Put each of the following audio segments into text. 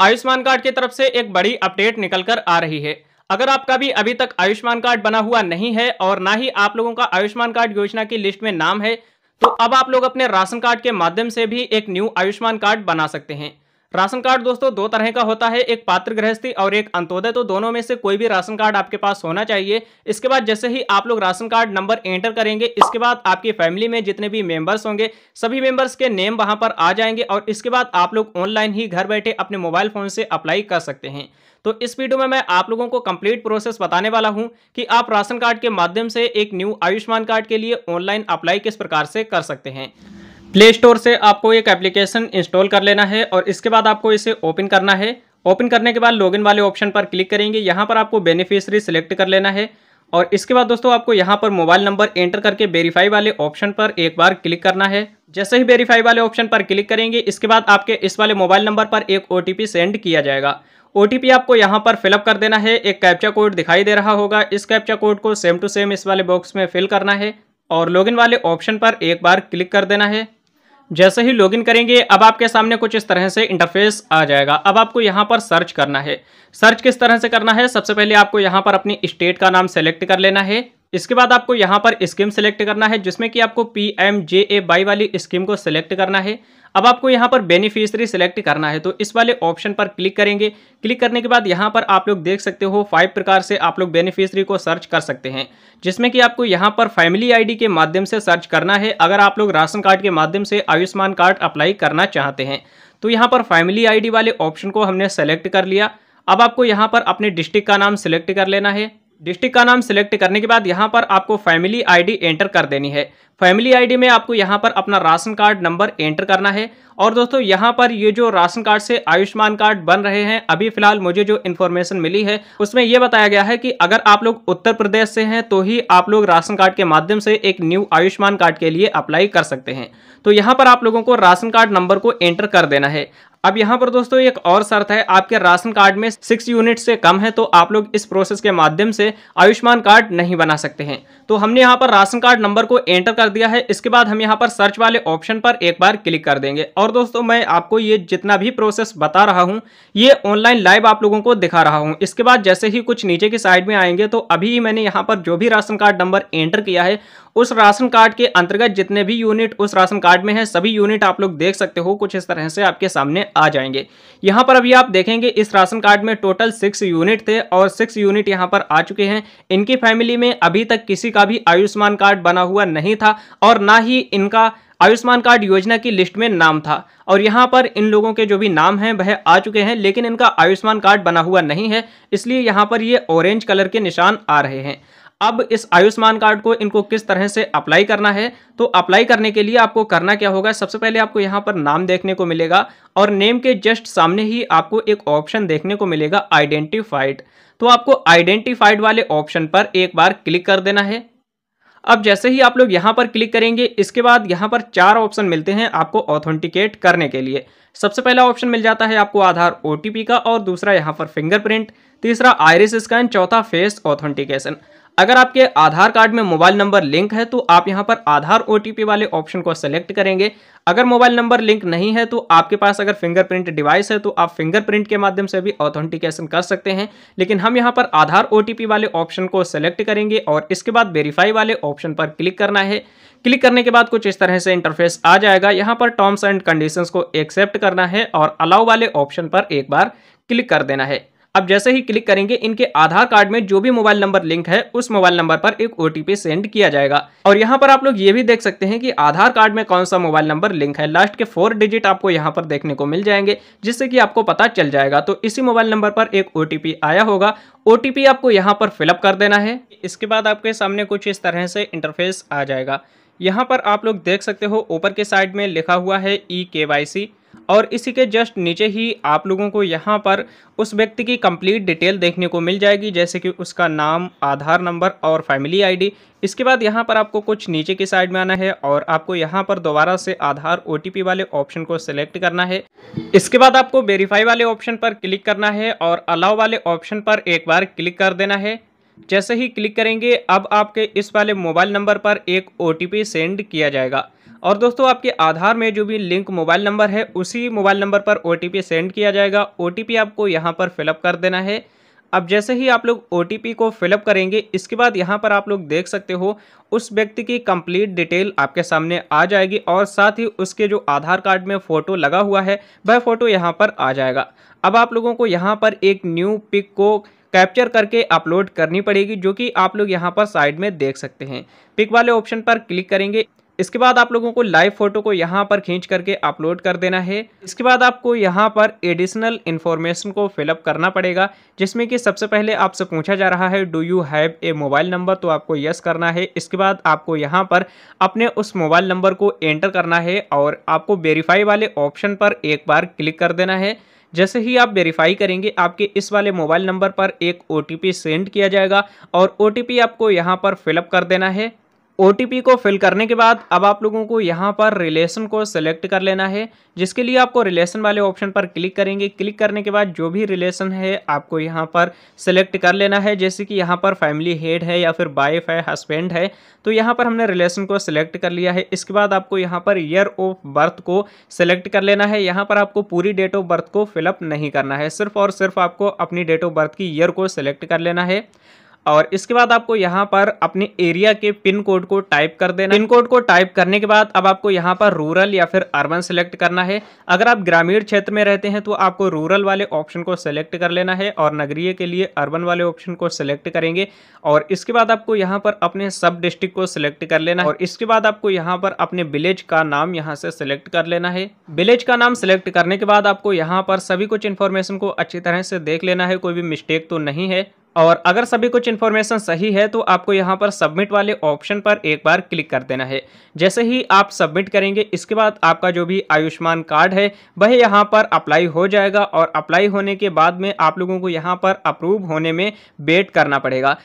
Ayushman card की तरफ से एक बड़ी अपडेट निकल कर आ रही है अगर आपका भी अभी तक आयुष्मान कार्ड बना हुआ नहीं है और ना ही आप लोगों का आयुष्मान कार्ड योजना की लिस्ट में नाम है तो अब आप लोग अपने राशन कार्ड के माध्यम से भी एक न्यू आयुष्मान कार्ड बना सकते हैं राशन कार्ड दोस्तों दो तरह का होता है एक पात्र गृहस्थी और एक अंत्योदय तो दोनों में से कोई भी राशन कार्ड आपके पास होना चाहिए इसके बाद जैसे ही आप लोग राशन कार्ड नंबर एंटर करेंगे इसके बाद आपकी फैमिली में जितने भी मेंबर्स होंगे सभी मेंबर्स के नेम वहां पर आ जाएंगे और इसके बाद आप लोग ऑनलाइन ही घर बैठे अपने मोबाइल फ़ोन से अप्लाई कर सकते हैं तो इस वीडियो में मैं आप लोगों को कंप्लीट प्रोसेस बताने वाला हूं कि आप राशन कार्ड के माध्यम से एक न्यू आयुष्मान कार्ड के लिए ऑनलाइन अप्लाई किस प्रकार से कर सकते हैं प्ले स्टोर से आपको एक एप्लीकेशन इंस्टॉल कर लेना है और इसके बाद आपको इसे ओपन करना है ओपन करने के बाद लॉगिन वाले ऑप्शन पर क्लिक करेंगे यहाँ पर आपको बेनिफिशरी सिलेक्ट कर लेना है और इसके बाद दोस्तों आपको यहाँ पर मोबाइल नंबर एंटर करके वेरीफाई वाले ऑप्शन पर एक बार क्लिक करना है जैसे ही वेरीफाई वाले ऑप्शन पर क्लिक करेंगे इसके बाद आपके इस वाले मोबाइल नंबर पर एक ओ सेंड किया जाएगा ओ आपको यहाँ पर फिलअप कर देना है एक कैप्चा कोड दिखाई दे रहा होगा इस कैप्चा कोड को सेम टू सेम इस वाले बॉक्स में फिल करना है और लॉगिन वाले ऑप्शन पर एक बार क्लिक कर देना है जैसे ही लॉगिन करेंगे अब आपके सामने कुछ इस तरह से इंटरफेस आ जाएगा अब आपको यहाँ पर सर्च करना है सर्च किस तरह से करना है सबसे पहले आपको यहाँ पर अपनी स्टेट का नाम सेलेक्ट कर लेना है इसके बाद आपको यहाँ पर स्कीम सेलेक्ट करना है जिसमें कि आपको P M J A Y वाली स्कीम को सिलेक्ट करना है अब आपको यहाँ पर बेनिफिशियरी सिलेक्ट करना है तो इस वाले ऑप्शन पर क्लिक करेंगे क्लिक करने के बाद यहाँ पर आप लोग देख सकते हो फाइव प्रकार से आप लोग बेनिफिशियरी को सर्च कर सकते हैं जिसमें कि आपको यहाँ पर फैमिली आईडी के माध्यम से सर्च करना है अगर आप लोग राशन कार्ड के माध्यम से आयुष्मान कार्ड अप्लाई करना चाहते हैं तो यहाँ पर फैमिली आई वाले ऑप्शन को हमने सेलेक्ट कर लिया अब आपको यहाँ पर अपने डिस्ट्रिक्ट का नाम सिलेक्ट कर लेना है डिस्ट्रिक्ट का नाम सिलेक्ट करने के बाद यहाँ पर आपको फैमिली आईडी एंटर कर देनी है फैमिली आईडी में आपको यहाँ पर अपना राशन कार्ड नंबर एंटर करना है और दोस्तों यहाँ पर ये जो राशन कार्ड से आयुष्मान कार्ड बन रहे हैं अभी फिलहाल मुझे जो इन्फॉर्मेशन मिली है उसमें यह बताया गया है कि अगर आप लोग उत्तर प्रदेश से हैं तो ही आप लोग राशन कार्ड के माध्यम से एक न्यू आयुष्मान कार्ड के लिए अप्लाई कर सकते हैं तो यहाँ पर आप लोगों को राशन कार्ड नंबर को एंटर कर देना है अब यहाँ पर दोस्तों एक और शर्त है आपके राशन कार्ड में सिक्स यूनिट से कम है तो आप लोग इस प्रोसेस के माध्यम से आयुष्मान कार्ड नहीं बना सकते हैं तो हमने यहाँ पर राशन कार्ड नंबर को एंटर कर दिया है इसके बाद हम यहाँ पर सर्च वाले ऑप्शन पर एक बार क्लिक कर देंगे और दोस्तों मैं आपको ये जितना भी प्रोसेस बता रहा हूँ ये ऑनलाइन लाइव आप लोगों को दिखा रहा हूँ इसके बाद जैसे ही कुछ नीचे की साइड में आएंगे तो अभी मैंने यहाँ पर जो भी राशन कार्ड नंबर एंटर किया है उस राशन कार्ड के अंतर्गत जितने भी यूनिट उस राशन कार्ड में है सभी यूनिट आप लोग देख सकते हो कुछ इस तरह से आपके सामने आ जाएंगे यहाँ पर अभी आप देखेंगे इस राशन कार्ड में टोटल सिक्स यूनिट थे और सिक्स यूनिट यहाँ पर आ चुके हैं इनकी फैमिली में अभी तक किसी का भी आयुष्मान कार्ड बना हुआ नहीं था और ना ही इनका आयुष्मान कार्ड योजना की लिस्ट में नाम था और यहाँ पर इन लोगों के जो भी नाम हैं वह आ चुके हैं लेकिन इनका आयुष्मान कार्ड बना हुआ नहीं है इसलिए यहाँ पर ये ऑरेंज कलर के निशान आ रहे हैं अब इस आयुष्मान कार्ड को इनको किस तरह से अप्लाई करना है तो अप्लाई करने के लिए आपको करना क्या होगा सबसे पहले आपको यहाँ पर नाम देखने को मिलेगा और नेम के जस्ट सामने ही आपको एक ऑप्शन देखने को मिलेगा आइडेंटिफाइड तो आपको आइडेंटिफाइड वाले ऑप्शन पर एक बार क्लिक कर देना है अब जैसे ही आप लोग यहाँ पर क्लिक करेंगे इसके बाद यहाँ पर चार ऑप्शन मिलते हैं आपको ऑथेंटिकेट करने के लिए सबसे पहला ऑप्शन मिल जाता है आपको आधार ओ का और दूसरा यहाँ पर फिंगरप्रिंट तीसरा आयरिस स्कैन चौथा फेस ऑथेंटिकेशन अगर आपके आधार कार्ड में मोबाइल नंबर लिंक है तो आप यहां पर आधार ओ वाले ऑप्शन को सेलेक्ट करेंगे अगर मोबाइल नंबर लिंक नहीं है तो आपके पास अगर फिंगरप्रिंट डिवाइस है तो आप फिंगरप्रिंट के माध्यम से भी ऑथेंटिकेशन कर सकते हैं लेकिन हम यहाँ पर आधार ओ वाले ऑप्शन को सेलेक्ट करेंगे और इसके बाद वेरीफाई वाले ऑप्शन पर क्लिक करना है क्लिक करने के बाद कुछ इस तरह से इंटरफेस आ जाएगा यहाँ पर टर्म्स एंड कंडीशंस को एक्सेप्ट करना है और अलाउ वाले ऑप्शन पर एक बार क्लिक कर देना है अब जैसे ही क्लिक करेंगे इनके आधार कार्ड में जो भी मोबाइल नंबर लिंक है उस मोबाइल नंबर पर एक ओटीपी सेंड किया जाएगा और यहाँ पर आप लोग ये भी देख सकते हैं कि आधार कार्ड में कौन सा मोबाइल नंबर लिंक है लास्ट के फोर डिजिट आपको यहाँ पर देखने को मिल जाएंगे जिससे कि आपको पता चल जाएगा तो इसी मोबाइल नंबर पर एक ओ आया होगा ओटीपी आपको यहाँ पर फिलअप कर देना है इसके बाद आपके सामने कुछ इस तरह से इंटरफेस आ जाएगा यहाँ पर आप लोग देख सकते हो ऊपर के साइड में लिखा हुआ है ई के वाई सी और इसी के जस्ट नीचे ही आप लोगों को यहाँ पर उस व्यक्ति की कंप्लीट डिटेल देखने को मिल जाएगी जैसे कि उसका नाम आधार नंबर और फैमिली आईडी इसके बाद यहाँ पर आपको कुछ नीचे की साइड में आना है और आपको यहाँ पर दोबारा से आधार ओ वाले ऑप्शन को सिलेक्ट करना है इसके बाद आपको वेरीफाई वाले ऑप्शन पर क्लिक करना है और अलाव वाले ऑप्शन पर एक बार क्लिक कर देना है जैसे ही क्लिक करेंगे अब आपके इस वाले मोबाइल नंबर पर एक ओ सेंड किया जाएगा और दोस्तों आपके आधार में जो भी लिंक मोबाइल नंबर है उसी मोबाइल नंबर पर ओ सेंड किया जाएगा ओ आपको यहाँ पर फिलअप कर देना है अब जैसे ही आप लोग ओ को फिलअप करेंगे इसके बाद यहाँ पर आप लोग देख सकते हो उस व्यक्ति की कंप्लीट डिटेल आपके सामने आ जाएगी और साथ ही उसके जो आधार कार्ड में फ़ोटो लगा हुआ है वह फ़ोटो यहाँ पर आ जाएगा अब आप लोगों को यहाँ पर एक न्यू पिक को कैप्चर करके अपलोड करनी पड़ेगी जो कि आप लोग यहाँ पर साइड में देख सकते हैं पिक वाले ऑप्शन पर क्लिक करेंगे इसके बाद आप लोगों को लाइव फोटो को यहाँ पर खींच करके अपलोड कर देना है इसके बाद आपको यहाँ पर एडिशनल इन्फॉर्मेशन को फिलअप करना पड़ेगा जिसमें कि सबसे पहले आपसे पूछा जा रहा है do you have a mobile number तो आपको यस करना है इसके बाद आपको यहाँ पर अपने उस मोबाइल नंबर को एंटर करना है और आपको वेरीफाई वाले ऑप्शन पर एक बार क्लिक कर देना है जैसे ही आप वेरीफाई करेंगे आपके इस वाले मोबाइल नंबर पर एक ओ सेंड किया जाएगा और ओ आपको यहाँ पर फिलअप कर देना है ओ को फिल करने के बाद अब आप लोगों को यहाँ पर रिलेशन को सिलेक्ट कर लेना है जिसके लिए आपको रिलेशन वाले ऑप्शन पर क्लिक करेंगे क्लिक करने के बाद जो भी रिलेशन है आपको यहाँ पर सिलेक्ट कर लेना है जैसे कि यहाँ पर फैमिली हेड है या फिर वाइफ है हस्बैंड है तो यहाँ पर हमने रिलेशन को सिलेक्ट कर लिया है इसके बाद आपको यहाँ पर ईयर ऑफ बर्थ को सिलेक्ट कर लेना है यहाँ पर आपको पूरी डेट ऑफ बर्थ को फिलअप नहीं करना है सिर्फ और सिर्फ आपको अपनी डेट ऑफ बर्थ की ईयर को सिलेक्ट कर लेना है और इसके बाद आपको यहाँ पर अपने एरिया के पिन कोड को टाइप कर देना पिन कोड को टाइप करने के बाद अब आपको यहाँ पर रूरल या फिर अर्बन सेलेक्ट करना है अगर आप ग्रामीण क्षेत्र में रहते हैं तो आपको रूरल वाले ऑप्शन को सेलेक्ट कर लेना है और नगरीय के लिए अर्बन वाले ऑप्शन को सेलेक्ट करेंगे और इसके बाद आपको यहाँ पर अपने सब डिस्ट्रिक्ट को सिलेक्ट कर लेना है और इसके बाद आपको यहाँ पर अपने विलेज का नाम यहाँ से सिलेक्ट कर लेना है विलेज का नाम सिलेक्ट करने के बाद आपको यहाँ पर सभी कुछ इन्फॉर्मेशन को अच्छी तरह से देख लेना है कोई भी मिस्टेक तो नहीं है और अगर सभी कुछ इन्फॉर्मेशन सही है तो आपको यहाँ पर सबमिट वाले ऑप्शन पर एक बार क्लिक कर देना है जैसे ही आप सबमिट करेंगे इसके बाद आपका जो भी आयुष्मान कार्ड है वह यहाँ पर अप्लाई हो जाएगा और अप्लाई होने के बाद में आप लोगों को यहाँ पर अप्रूव होने में वेट करना पड़ेगा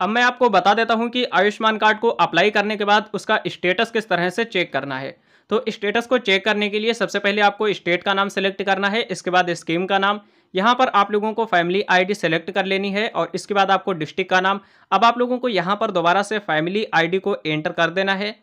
अब मैं आपको बता देता हूँ कि आयुष्मान कार्ड को अप्लाई करने के बाद उसका स्टेटस किस तरह से चेक करना है तो स्टेटस को चेक करने के लिए सबसे पहले आपको स्टेट का नाम सेलेक्ट करना है इसके बाद स्कीम का नाम यहाँ पर आप लोगों को फैमिली आईडी सेलेक्ट कर लेनी है और इसके बाद आपको डिस्ट्रिक्ट का नाम अब आप लोगों को यहाँ पर दोबारा से फैमिली आईडी को एंटर कर देना है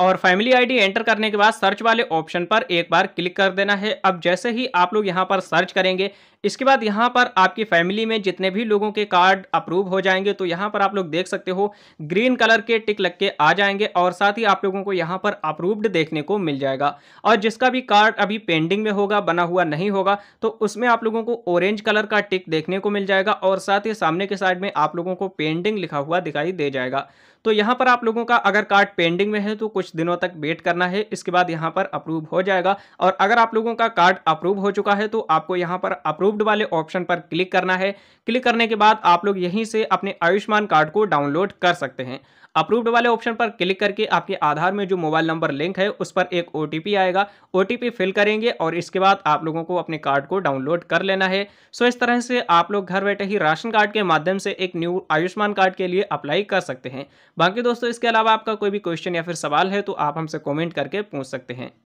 और फैमिली आईडी एंटर करने के बाद सर्च वाले ऑप्शन पर एक बार क्लिक कर देना है अब जैसे ही आप लोग यहाँ पर सर्च करेंगे इसके बाद यहाँ पर आपकी फैमिली में जितने भी लोगों के कार्ड अप्रूव हो जाएंगे तो यहाँ पर आप लोग देख सकते हो ग्रीन कलर के टिक लग के आ जाएंगे और साथ ही आप लोगों को यहाँ पर अप्रूव्ड देखने को मिल जाएगा और जिसका भी कार्ड अभी पेंडिंग में होगा बना हुआ नहीं होगा तो उसमें आप लोगों को ऑरेंज कलर का टिक देखने को मिल जाएगा और साथ ही सामने के साइड में आप लोगों को पेंडिंग लिखा हुआ दिखाई दे जाएगा तो यहाँ पर आप लोगों का अगर कार्ड पेंडिंग में है तो कुछ दिनों तक वेट करना है इसके बाद यहाँ पर अप्रूव हो जाएगा और अगर आप लोगों का कार्ड अप्रूव हो चुका है तो आपको यहाँ पर अप्रूव्ड वाले ऑप्शन पर क्लिक करना है क्लिक करने के बाद आप लोग यहीं से अपने आयुष्मान कार्ड को डाउनलोड कर सकते हैं अप्रूव्ड वाले ऑप्शन पर क्लिक करके आपके आधार में जो मोबाइल नंबर लिंक है उस पर एक ओ आएगा ओ फिल करेंगे और इसके बाद आप लोगों को अपने कार्ड को डाउनलोड कर लेना है सो इस तरह से आप लोग घर बैठे ही राशन कार्ड के माध्यम से एक न्यू आयुष्मान कार्ड के लिए अप्लाई कर सकते हैं बाकी दोस्तों इसके अलावा आपका कोई भी क्वेश्चन या फिर सवाल है तो आप हमसे कॉमेंट करके पूछ सकते हैं